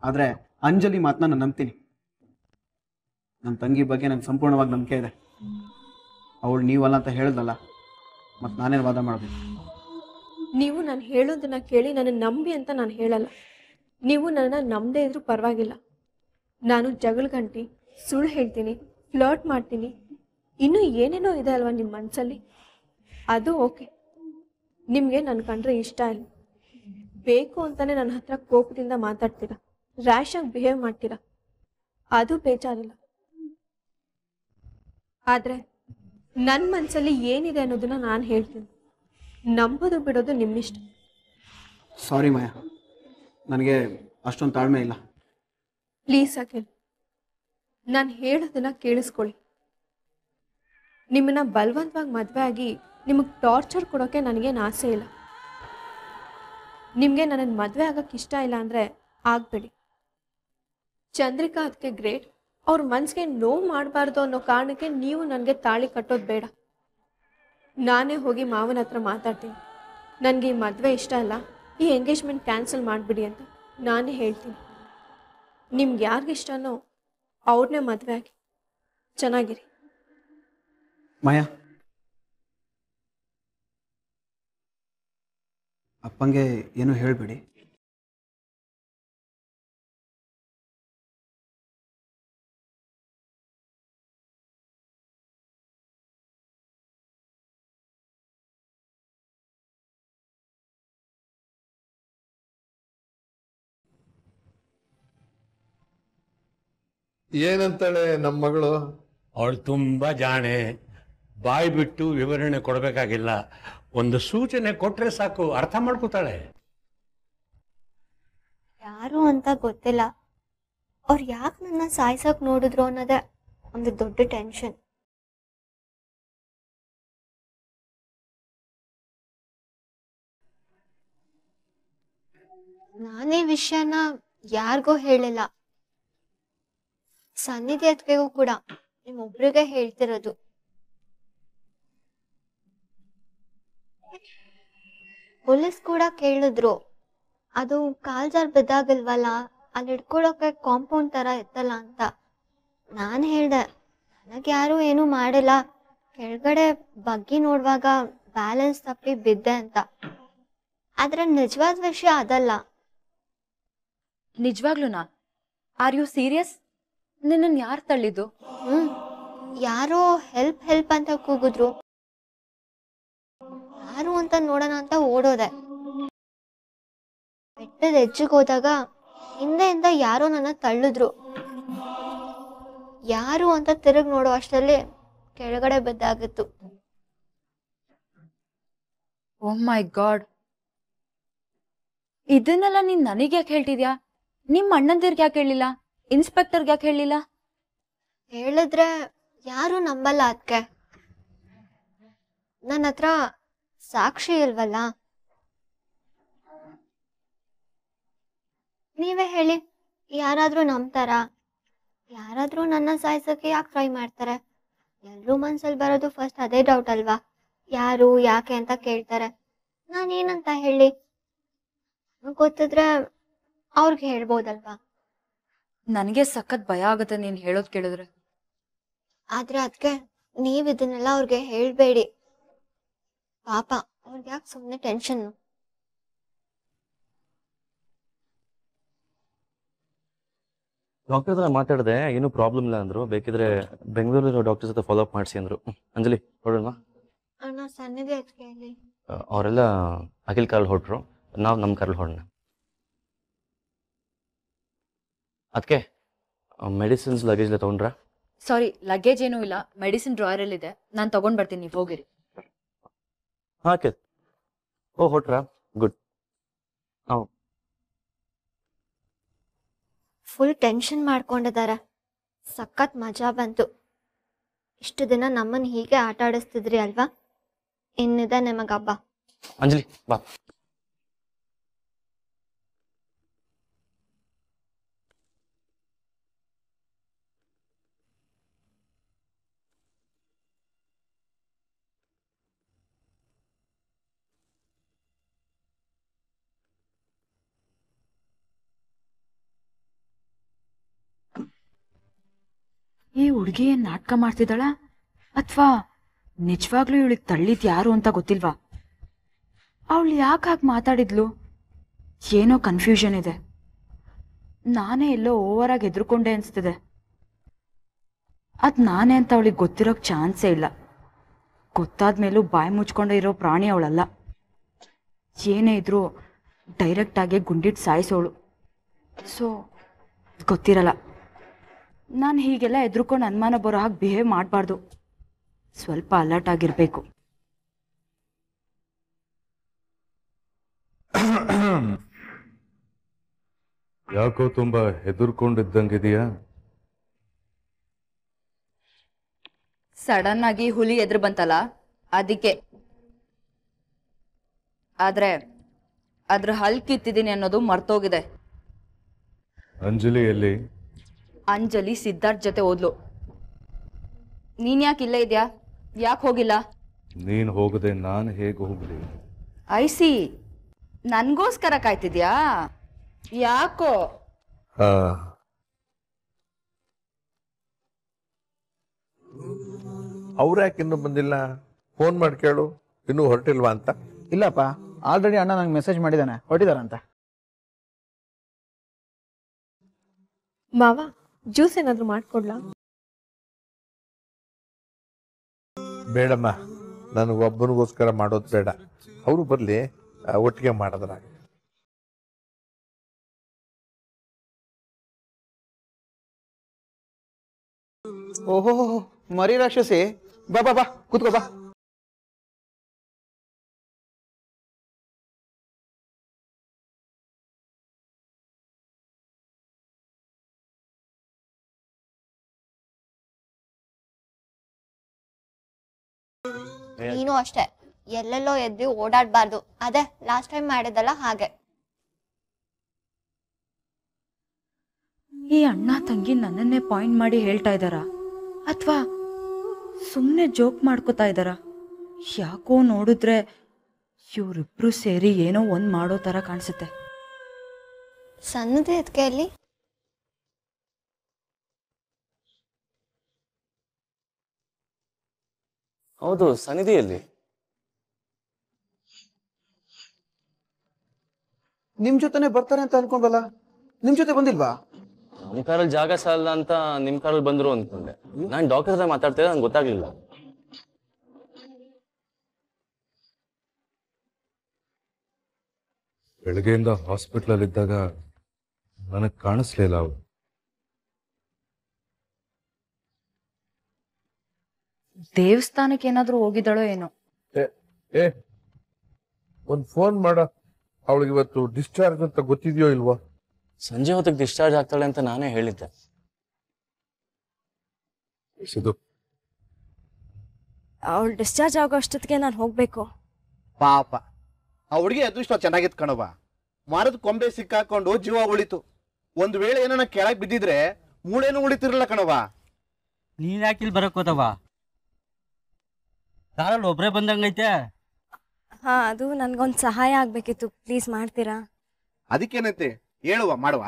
ಆದರೆ ಅಂಜಲಿ ಮಾತನ್ನ ನಾನು ನಂಬ್ತೀನಿ ನನ್ನ ತಂಗಿ ಬಗ್ಗೆ ನನಗೆ ಸಂಪೂರ್ಣವಾಗಿ ನಂಬಿಕೆ ಇದೆ ಅವಳು ನೀವಲ್ಲ ಅಂತ ಹೇಳ್ದಲ್ಲ ಮತ್ತು ನಾನೇನು ವಾದ ಮಾಡಬೇಕು ನೀವು ನಾನು ಹೇಳೋದನ್ನ ಕೇಳಿ ನನ್ನ ನಂಬಿ ಅಂತ ನಾನು ಹೇಳಲ್ಲ ನೀವು ನನ್ನ ನಂಬದೇ ಇದ್ರೂ ಪರವಾಗಿಲ್ಲ ನಾನು ಜಗಳ ಗಂಟಿ ಸುಳ್ಳು ಹೇಳ್ತೀನಿ ಫ್ಲರ್ಟ್ ಮಾಡ್ತೀನಿ ಇನ್ನೂ ಏನೇನೋ ಇದೆ ಅಲ್ವಾ ನಿಮ್ಮ ಮನಸ್ಸಲ್ಲಿ ಅದು ಓಕೆ ನಿಮಗೆ ನನ್ನ ಕಂಡ್ರೆ ಇಷ್ಟ ಇಲ್ಲ ಬೇಕು ಅಂತಾನೆ ನನ್ನ ಹತ್ರ ಕೋಪದಿಂದ ಮಾತಾಡ್ತೀರಾ ರ್ಯಾಶ್ ಆಗಿ ಬಿಹೇವ್ ಮಾಡ್ತೀರಾ ಅದು ಬೇಜಾರಿಲ್ಲ ಆದ್ರೆ ನನ್ನ ಮನಸ್ಸಲ್ಲಿ ಏನಿದೆ ಅನ್ನೋದನ್ನ ನಾನು ಹೇಳ್ತೀನಿ ನಂಬೋದು ಬಿಡೋದು ನಿಮ್ಮಿಷ್ಟ ಸಾರಿ ಮಾಯಾ ನನಗೆ ಅಷ್ಟೊಂದು ತಾಳ್ಮೆ ಇಲ್ಲ ಪ್ಲೀಸ್ ಅಖಿಲ್ ನಾನು ಹೇಳೋದನ್ನ ಕೇಳಿಸ್ಕೊಳ್ಳಿ ನಿಮ್ಮನ್ನ ಬಲವಂತವಾಗಿ ಮದುವೆ ಆಗಿ ನಿಮಗೆ ಟಾರ್ಚರ್ ಕೊಡೋಕೆ ನನಗೇನು ಆಸೆ ಇಲ್ಲ ನಿಮಗೆ ನನ್ನ ಮದುವೆ ಆಗಕ್ಕೆ ಇಷ್ಟ ಇಲ್ಲ ಅಂದರೆ ಆಗಬೇಡಿ ಚಂದ್ರಿಕಾ ಅದಕ್ಕೆ ಗ್ರೇಟ್ ಅವ್ರ ಮನಸ್ಸಿಗೆ ನೋವು ಮಾಡಬಾರ್ದು ಅನ್ನೋ ಕಾರಣಕ್ಕೆ ನೀವು ನನಗೆ ತಾಳಿ ಕಟ್ಟೋದು ಬೇಡ ನಾನೇ ಹೋಗಿ ಮಾವನ ಹತ್ರ ಮಾತಾಡ್ತೀನಿ ನನಗೆ ಈ ಮದುವೆ ಇಷ್ಟ ಅಲ್ಲ ಈ ಎಂಗೇಜ್ಮೆಂಟ್ ಕ್ಯಾನ್ಸಲ್ ಮಾಡಿಬಿಡಿ ಅಂತ ನಾನೇ ಹೇಳ್ತೀನಿ ನಿಮ್ಗೆ ಇಷ್ಟನೋ ಅವ್ರನ್ನೇ ಮದುವೆ ಆಗಿ ಚೆನ್ನಾಗಿರಿ ಮಾಯಾ ಅಪ್ಪಂಗೆ ಏನು ಹೇಳಬೇಡಿ ಏನಂತಾಳೆ ನಮ್ಮ ಮಗಳು ಅವಳು ತುಂಬಾ ಜಾಣೆ ಬಾಯಿ ಬಿಟ್ಟು ವಿವರಣೆ ಕೊಡಬೇಕಾಗಿಲ್ಲ ಒಂದು ಸೂಚನೆ ಕೊಟ್ರೆ ಸಾಕು ಅರ್ಥ ಮಾಡ್ಕೊತಾಳೆ ಯಾರು ಅಂತ ಗೊತ್ತಿಲ್ಲ ಅವ್ರು ಯಾಕೆ ನನ್ನ ಸಾಯ್ಸಕ್ ನೋಡಿದ್ರು ಅನ್ನೋದೇ ಒಂದು ದೊಡ್ಡ ಟೆನ್ಷನ್ ನಾನೇ ವಿಷಯನ ಯಾರಿಗೂ ಹೇಳಿಲ್ಲ ಸನ್ನಿಧಿ ಕೂಡ ಕೂಡ ನಿಮ್ಮೊಬ್ರಿಗೆ ಹೇಳ್ತಿರೋದು ಪೊಲೀಸ್ ಕೂಡ ಕೇಳಿದ್ರು ಅದು ಕಾಲ್ ಜಾರ್ ಬಿದ್ದಾಗಲ್ವಲ್ಲ ಅಲ್ಲಿ ಹಿಡ್ಕೊಳಕ್ಕೆ ಕಾಂಪೌಂಡ್ ತರ ಇತ್ತಲ್ಲ ಅಂತ ನಾನು ಹೇಳ್ದೆ ನನಗೆ ಯಾರೂ ಏನೂ ಮಾಡಿಲ್ಲ ಕೆಳಗಡೆ ಬಗ್ಗಿ ನೋಡುವಾಗ ಬ್ಯಾಲೆನ್ಸ್ ತಪ್ಪಿ ಬಿದ್ದೆ ಅಂತ ಆದ್ರೆ ನಿಜವಾದ ವಿಷಯ ಅದಲ್ಲ ನಿಜವಾಗ್ಲೂನಾ ಆರ್ ಯು ಸೀರಿಯಸ್ ನಿನ್ನನ್ನು ಯಾರು ತಳ್ಳಿದ್ದು ಹ್ಮ್ ಯಾರೋ ಹೆಲ್ಪ್ ಹೆಲ್ಪ್ ಅಂತ ಕೂಗಿದ್ರು ಯಾರು ಅಂತ ನೋಡೋಣ ಅಂತ ಓಡೋದೆ ಬೆಟ್ಟದ ಹೆಜ್ಜೆಗೆ ಹೋದಾಗ ಹಿಂದೆಯಿಂದ ಯಾರೋ ನನ್ನ ತಳ್ಳಿದ್ರು ಯಾರು ಅಂತ ತಿರುಗಿ ನೋಡೋ ಅಷ್ಟರಲ್ಲಿ ಕೆಳಗಡೆ ಬಿದ್ದಾಗಿತ್ತು ಓ ಮೈ ಗಾಡ್ ಇದನ್ನೆಲ್ಲ ನೀನ್ ನನಗೆ ಯಾಕೆ ಹೇಳ್ತಿದ್ಯಾ ನಿಮ್ಮ ಅಣ್ಣಂದಿರ್ಗ ಯಾಕೆ ಹೇಳಿಲ್ಲ ಇನ್ಸ್ಪೆಕ್ಟರ್ಗ ಯಾಕೆ ಹೇಳಿಲ್ಲ ಹೇಳಿದ್ರೆ ಯಾರು ನಂಬಲ್ಲ ಅದಕ್ಕೆ ನನ್ನ ಹತ್ರ ಸಾಕ್ಷಿ ಇಲ್ವಲ್ಲ ನೀವೇ ಹೇಳಿ ಯಾರಾದ್ರೂ ನಂಬ್ತಾರ ಯಾರಾದ್ರೂ ನನ್ನ ಸಾಯಿಸೋಕೆ ಯಾಕೆ ಟ್ರೈ ಮಾಡ್ತಾರೆ ಎಲ್ರೂ ಮನ್ಸಲ್ಲಿ ಬರೋದು ಫಸ್ಟ್ ಅದೇ ಡೌಟ್ ಅಲ್ವಾ ಯಾರು ಯಾಕೆ ಅಂತ ಕೇಳ್ತಾರೆ ನಾನೇನಂತ ಹೇಳಿ ಗೊತ್ತಿದ್ರೆ ಅವ್ರಿಗೆ ಹೇಳ್ಬೋದಲ್ವಾ ನನಗೆ ಸಖತ್ ಭಯ ಆಗುತ್ತೆ ನೀನು ಹೇಳೋದು ಕೇಳಿದ್ರೆ ಆದ್ರೆ ಅದಕ್ಕೆ ನೀವ್ ಇದನ್ನೆಲ್ಲ ಅವ್ರಿಗೆ ಹೇಳಬೇಡಿ ಪಾಪ ಅವ್ರಿಗೆ ಯಾಕೆ ಸುಮ್ಮನೆ ಟೆನ್ಷನ್ ಡಾಕ್ಟರ್ ಹತ್ರ ಮಾತಾಡಿದೆ ಏನು ಪ್ರಾಬ್ಲಮ್ ಇಲ್ಲ ಅಂದ್ರು ಬೇಕಿದ್ರೆ ಬೆಂಗಳೂರಿರೋ ಡಾಕ್ಟರ್ ಜೊತೆ ಫಾಲೋ ಅಪ್ ಮಾಡಿಸಿ ಅಂದ್ರು ಅಂಜಲಿ ಹೊರಡೋಣ ಅಣ್ಣ ಅವರೆಲ್ಲ ಅಖಿಲ್ ಕಾರಲ್ಲಿ ಹೊರಟ್ರು ನಾವು ನಮ್ಮ ಕಾರಲ್ಲಿ ಹೊರಡೋಣ ಅದಕ್ಕೆ ಮೆಡಿಸಿನ್ಸ್ ಲಗೇಜ್ ತಗೊಂಡ್ರಾ ಸಾರಿ ಲಗೇಜ್ ಏನೂ ಇಲ್ಲ ಮೆಡಿಸಿನ್ ಡ್ರಾಯರ್ ಅಲ್ಲಿ ಇದೆ ನಾನು ತಗೊಂಡ್ ಬರ್ತೀನಿ ನೀವು ಹೋಗಿರಿ ಹಾಕಿದ್ ಓ ಗುಡ್ ಫುಲ್ ಟೆನ್ಷನ್ ಮಾಡ್ಕೊಂಡಿದಾರ ಸಖತ್ ಮಜಾ ಬಂತು ಇಷ್ಟು ದಿನ ನಮ್ಮನ್ನ ಹೀಗೆ ಆಟ ಆಡಿಸ್ತಿದ್ರಿ ಅಲ್ವಾ ಇನ್ನಿದ ನಿಮಗಬ್ಬ ಅಂಜಲಿ ಬಾ ಈ ಹುಡುಗಿ ಏನ್ ನಾಟಕ ಮಾಡ್ತಿದ್ದಾಳ ಅಥವಾ ನಿಜವಾಗ್ಲೂ ಇವಳಿಗೆ ತಳ್ಳಿದ್ ಯಾರು ಅಂತ ಗೊತ್ತಿಲ್ವಾ ಅವಳು ಯಾಕಾಗ್ ಮಾತಾಡಿದ್ಲು ಏನೋ ಕನ್ಫ್ಯೂಷನ್ ಇದೆ ನಾನೇ ಎಲ್ಲೋ ಓವರ್ ಆಗಿ ಎದುರ್ಕೊಂಡೆ ಅನ್ಸ್ತಿದೆ ಅದ್ ನಾನೇ ಅಂತ ಅವಳಿಗೆ ಗೊತ್ತಿರೋಕ್ ಚಾನ್ಸೇ ಇಲ್ಲ ಗೊತ್ತಾದ ಮೇಲೂ ಬಾಯಿ ಮುಚ್ಕೊಂಡೇ ಇರೋ ಪ್ರಾಣಿ ಅವಳಲ್ಲ ಏನೇ ಡೈರೆಕ್ಟ್ ಆಗಿ ಗುಂಡಿಟ್ ಸಾಯಿಸೋಳು ಸೊ ಗೊತ್ತಿರಲ್ಲ ನಾನು ಹೀಗೆಲ್ಲ ಎದ್ರುಕೊಂಡು ಅನುಮಾನ ಬರೋ ಹಾಗೆ ಬಿಹೇವ್ ಮಾಡಬಾರ್ದು ಸ್ವಲ್ಪ ಅಲರ್ಟ್ ಆಗಿರಬೇಕು ಯಾಕೋ ತುಂಬಾ ಹೆದರ್ಕೊಂಡಿದ್ದಂಗಿದೆಯಾ ಸಡನ್ ಆಗಿ ಹುಲಿ ಎದುರು ಬಂತಲ್ಲ ಅದಕ್ಕೆ ಆದ್ರೆ ಅದ್ರ ಹಲ್ ಕಿತ್ತಿದ್ದೀನಿ ಅನ್ನೋದು ಮರ್ತೋಗಿದೆ ಅಂಜಲಿಯಲ್ಲಿ ಅಂಜಲಿ ಸಿದ್ಧಾರ್ಥ್ ಜೊತೆ ಹೋದ್ಲು ನೀನ್ ಯಾಕೆ ಇಲ್ಲೇ ಇದ್ಯಾ ಯಾಕೆ ಹೋಗಿಲ್ಲ ನೀನ್ ಹೋಗದೆ ನಾನು ಹೇಗೆ ಹೋಗ್ಲಿ ಐಸಿ ನನಗೋಸ್ಕರ ಕಾಯ್ತಿದ್ಯಾ ಯಾಕೋ ಅವ್ರು ಯಾಕೆ ಇನ್ನೂ ಬಂದಿಲ್ಲ ಫೋನ್ ಮಾಡಿ ಕೇಳು ಇನ್ನೂ ಹೊರಟಿಲ್ವಾ ಅಂತ ಇಲ್ಲಪ್ಪ ಆಲ್ರೆಡಿ ಅಣ್ಣ ನಂಗೆ ಮೆಸೇಜ್ ಮಾಡಿದ್ದಾನೆ ಹೊರಟಿದಾರಂತ ಮಾವಾ ಜ್ಯೂಸ್ ಏನಾದರೂ ಮಾಡ್ಕೊಡ್ಲಾ ಬೇಡಮ್ಮ ಒಬ್ಬನಿಗೋಸ್ಕರ ಮಾಡೋದು ಬೇಡ ಅವರು ಬರ್ಲಿ ಒಟ್ಟಿಗೆ ಮಾಡಿದ್ರಾಗ ಓಹೋ ಮರಿ ರಾಕ್ಷಸಿ ಬಾ ಬಾ ಬಾ ಕೂತ್ಕೋ ಬಾ ಅಷ್ಟೇ ಎಲ್ಲೆಲ್ಲೋ ಎದ್ದು ಓಡಾಡಬಾರ್ದು ಅದೇ ಲಾಸ್ಟ್ ಟೈಮ್ ಮಾಡಿದಲ್ಲ ಹಾಗೆ ಈ ಅಣ್ಣ ತಂಗಿ ನನ್ನನ್ನೇ ಪಾಯಿಂಟ್ ಮಾಡಿ ಹೇಳ್ತಾ ಇದ್ದಾರಾ ಅಥವಾ ಸುಮ್ಮನೆ ಜೋಕ್ ಮಾಡ್ಕೋತಾ ಇದ್ದಾರಾ ಯಾಕೋ ನೋಡಿದ್ರೆ ಇವರಿಬ್ರು ಸೇರಿ ಏನೋ ಒಂದು ಮಾಡೋ ಥರ ಕಾಣಿಸುತ್ತೆ ಸಣ್ಣದೇ ಅದಕ್ಕೆ ಅಲ್ಲಿ ಹೌದು ಸನ್ನಿಧಿಯಲ್ಲಿ ನಿಮ್ ಜೊತೆನೆ ಬರ್ತಾರೆ ಅಂತ ಅನ್ಕೊಂಡಲ್ಲ ನಿಮ್ ಜೊತೆ ಬಂದಿಲ್ವಾ ನಿಮ್ ಕಾರಲ್ಲಿ ಜಾಗ ಸಾಲ ಅಂತ ನಿಮ್ ಕಾರಲ್ಲಿ ಬಂದ್ರು ಅನ್ಕೊಂಡೆ ನಾನ್ ಡಾಕ್ಟರ್ ಹತ್ರ ಮಾತಾಡ್ತಿದ್ರೆ ನಂಗೆ ಗೊತ್ತಾಗ್ಲಿಲ್ಲ ಬೆಳಗ್ಗೆಯಿಂದ ಹಾಸ್ಪಿಟ್ಲಲ್ಲಿ ಇದ್ದಾಗ ನನಗೆ ಕಾಣಿಸ್ಲಿಲ್ಲ ಅವ್ರು ದೇವಸ್ಥಾನಕ್ಕೆ ಏನಾದ್ರೂ ಹೋಗಿದ್ದಾಳೋ ಏನೋ ಏ ಒಂದ್ ಫೋನ್ ಮಾಡ ಅವಳಿಗೆ ಇವತ್ತು ಡಿಸ್ಚಾರ್ಜ್ ಅಂತ ಗೊತ್ತಿದೆಯೋ ಇಲ್ವಾ ಸಂಜೆ ಹೊತ್ತಿಗೆ ಡಿಸ್ಚಾರ್ಜ್ ಆಗ್ತಾಳೆ ಅಂತ ನಾನೇ ಹೇಳಿದ್ದೆ ಅವಳು ಡಿಸ್ಚಾರ್ಜ್ ಆಗೋ ಅಷ್ಟೊತ್ತಿಗೆ ನಾನು ಹೋಗ್ಬೇಕು ಪಾಪ ಆ ಅದೃಷ್ಟ ಚೆನ್ನಾಗಿತ್ತು ಕಣವ ಮರದ ಕೊಂಬೆ ಸಿಕ್ಕಾಕೊಂಡು ಜೀವ ಉಳಿತು ಒಂದ್ ವೇಳೆ ಏನೋ ಕೆಳಗೆ ಬಿದ್ದಿದ್ರೆ ಮೂಳೆನೂ ಉಳಿತಿರಲ್ಲ ಕಣವ ನೀನ್ ಯಾಕಿಲ್ ಇಲ್ಲಿ ಬರಕ್ ಹೋದವಾ ಕಾರಲ್ಲಿ ಒಬ್ರೇ ಬಂದಂಗೈತೆ ಹಾ ಅದು ನನ್ಗೊಂದು ಸಹಾಯ ಆಗ್ಬೇಕಿತ್ತು ಪ್ಲೀಸ್ ಮಾಡ್ತೀರಾ ಏನಂತೆ ಹೇಳುವ ಮಾಡುವ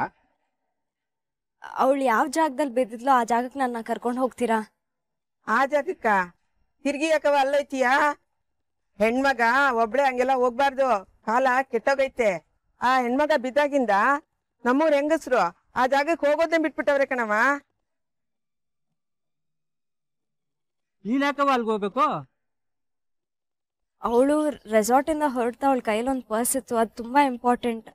ಅವಳು ಯಾವ ಜಾಗದಲ್ಲಿ ಬಿದ್ದಿದ್ಲು ಆ ಜಾಗಕ್ಕೆ ನನ್ನ ಕರ್ಕೊಂಡು ಹೋಗ್ತೀರಾ ಆ ಜಾಗಕ್ಕ ತಿರ್ಗಿ ಯಾಕವ ಅಲ್ಲೈತಿಯ ಹೆಣ್ಮಗ ಒಬ್ಳೆ ಹಂಗೆಲ್ಲ ಹೋಗ್ಬಾರ್ದು ಕಾಲ ಕೆಟ್ಟೋಗೈತೆ ಆ ಹೆಣ್ಮಗ ಬಿದ್ದಾಗಿಂದ ನಮ್ಮೂರ್ ಹೆಂಗಸ್ರು ಆ ಜಾಗಕ್ಕೆ ಹೋಗೋದೇ ಬಿಟ್ಬಿಟ್ಟವ್ರೆ ಕಣವ ನೀನ್ ಯಾಕವ ಅಲ್ಗೋಗ್ಬೇಕು ಅವಳು ರೆಸಾರ್ಟ್ ಇಂದ ಹೊರಡ್ತಾ ಅವಳ ಕೈಲೊಂದು ಪರ್ಸ್ ಇತ್ತು ಅದು ತುಂಬಾ ಇಂಪಾರ್ಟೆಂಟ್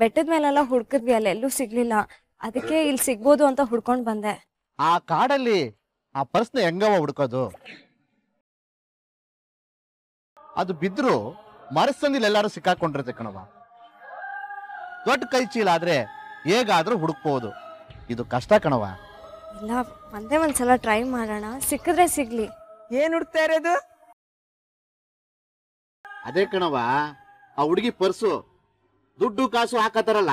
ಬೆಟ್ಟದ ಮೇಲೆಲ್ಲ ಹುಡ್ಕಿದ್ವಿ ಎಲ್ಲೂ ಸಿಗ್ಲಿಲ್ಲ ಅದಕ್ಕೆ ಇಲ್ಲಿ ಸಿಗ್ಬೋದು ಅಂತ ಹುಡ್ಕೊಂಡು ಬಂದೆ ಆ ಕಾಡಲ್ಲಿ ಆ ಪರ್ಸ್ನ ಹೆಂಗವ ಹುಡ್ಕೋದು ಅದು ಬಿದ್ರು ಮರಸಂದಿಲ್ ಎಲ್ಲಾರು ಸಿಕ್ಕಾಕೊಂಡಿರುತ್ತೆ ಕಣವ ದೊಡ್ಡ ಕೈ ಚೀಲ ಆದ್ರೆ ಹೇಗಾದ್ರೂ ಹುಡುಕ್ಬೋದು ಇದು ಕಷ್ಟ ಕಣವ ಇಲ್ಲ ಒಂದೇ ಒಂದ್ಸಲ ಟ್ರೈ ಮಾಡೋಣ ಸಿಕ್ಕಿದ್ರೆ ಸಿಗ್ಲಿ ಏನ್ ಹುಡ್ತಾ ಇರೋದು ಅದೇ ಕಣವ ಆ ಹುಡುಗಿ ಪರ್ಸು ದುಡ್ಡು ಕಾಸು ಹಾಕತಾರಲ್ಲ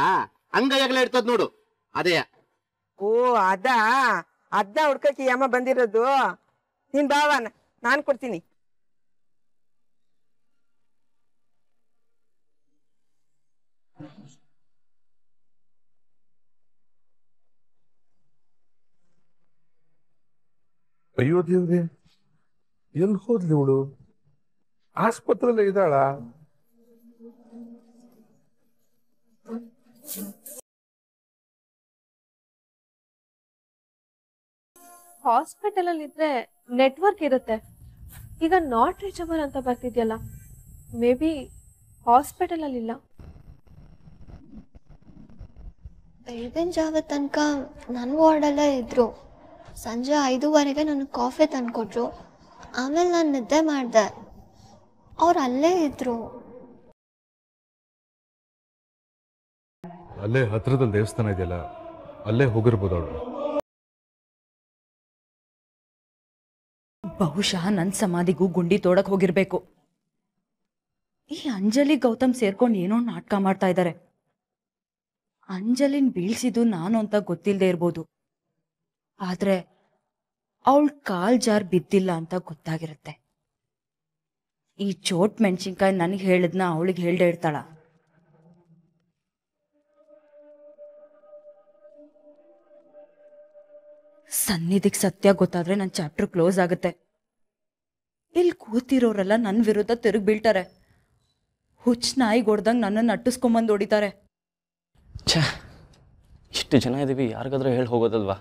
ಹೆಗ್ಲ ಇರ್ತದ ನೋಡು ಅದೇ ಓ ಅದ ಅದ ಹುಡ್ಕಕ್ಕೆ ಯಮ್ಮ ಬಂದಿರೋದು ನಿನ್ ಬಾವ ನಾನ್ ಕೊಡ್ತೀನಿ ಅಯ್ಯೋ ದೇವ್ರೇ ಎಲ್ಲಿ ಹೋದ್ಲಿ ಇವಳು ಆಸ್ಪತ್ರೆಯಲ್ಲೇ ಇದ್ದಾಳ ಹಾಸ್ಪಿಟಲ್ ಅಲ್ಲಿ ಇದ್ರೆ ನೆಟ್ವರ್ಕ್ ಇರುತ್ತೆ ಈಗ ನಾಟ್ ರೀಚಬಲ್ ಅಂತ ಬರ್ತಿದ್ಯಲ್ಲ ಮೇ ಬಿ ಹಾಸ್ಪಿಟಲ್ ಅಲ್ಲಿ ಇಲ್ಲ ಬೆಳಗಿನ ಜಾವ ತನಕ ವಾರ್ಡ್ ಎಲ್ಲ ಇದ್ದರು ಸಂಜೆ ಐದೂವರೆಗೆ ನನಗೆ ಕಾಫಿ ತಂದು ಕೊಟ್ಟರು ಆಮೇಲೆ ನಾನು ನಿದ್ದೆ ಮಾಡಿದೆ ಅವ್ರು ಅಲ್ಲೇ ಇದ್ರು ಅಲ್ಲೇ ಹತ್ರದಲ್ಲಿ ದೇವಸ್ಥಾನ ಇದೆಯಲ್ಲ ಅಲ್ಲೇ ಹೋಗಿರ್ಬೋದು ಅವಳು ಬಹುಶಃ ನನ್ನ ಸಮಾಧಿಗೂ ಗುಂಡಿ ತೋಡಕ್ ಹೋಗಿರ್ಬೇಕು ಈ ಅಂಜಲಿ ಗೌತಮ್ ಸೇರ್ಕೊಂಡು ಏನೋ ನಾಟಕ ಮಾಡ್ತಾ ಇದ್ದಾರೆ ಅಂಜಲಿನ್ ಬೀಳ್ಸಿದ್ದು ನಾನು ಅಂತ ಗೊತ್ತಿಲ್ಲದೆ ಇರ್ಬೋದು ಆದ್ರೆ ಅವಳ ಕಾಲ್ ಜಾರ್ ಬಿದ್ದಿಲ್ಲ ಅಂತ ಗೊತ್ತಾಗಿರುತ್ತೆ ಈ ಚೋಟ್ ಮೆಣಸಿನ್ಕಾಯಿ ನನಗೆ ಹೇಳಿದ್ನ ಅವಳಿಗೆ ಹೇಳ್ದೆ ಇರ್ತಾಳ ಸನ್ನಿಧಿಗೆ ಸತ್ಯ ಗೊತ್ತಾದ್ರೆ ನನ್ನ ಚಾಪ್ಟರ್ ಕ್ಲೋಸ್ ಆಗುತ್ತೆ ಇಲ್ಲಿ ಕೂತಿರೋರೆಲ್ಲ ನನ್ನ ವಿರುದ್ಧ ತಿರುಗಿ ಬೀಳ್ತಾರೆ ಹುಚ್ಚ ನಾಯಿ ಹೊಡ್ದಂಗೆ ನನ್ನನ್ನು ಅಟ್ಟಿಸ್ಕೊಂಬಂದು ಹೊಡಿತಾರೆ ಇಷ್ಟು ಜನ ಇದ್ದೀವಿ ಯಾರಿಗಾದ್ರೂ ಹೇಳಿ ಹೋಗೋದಲ್ವಾ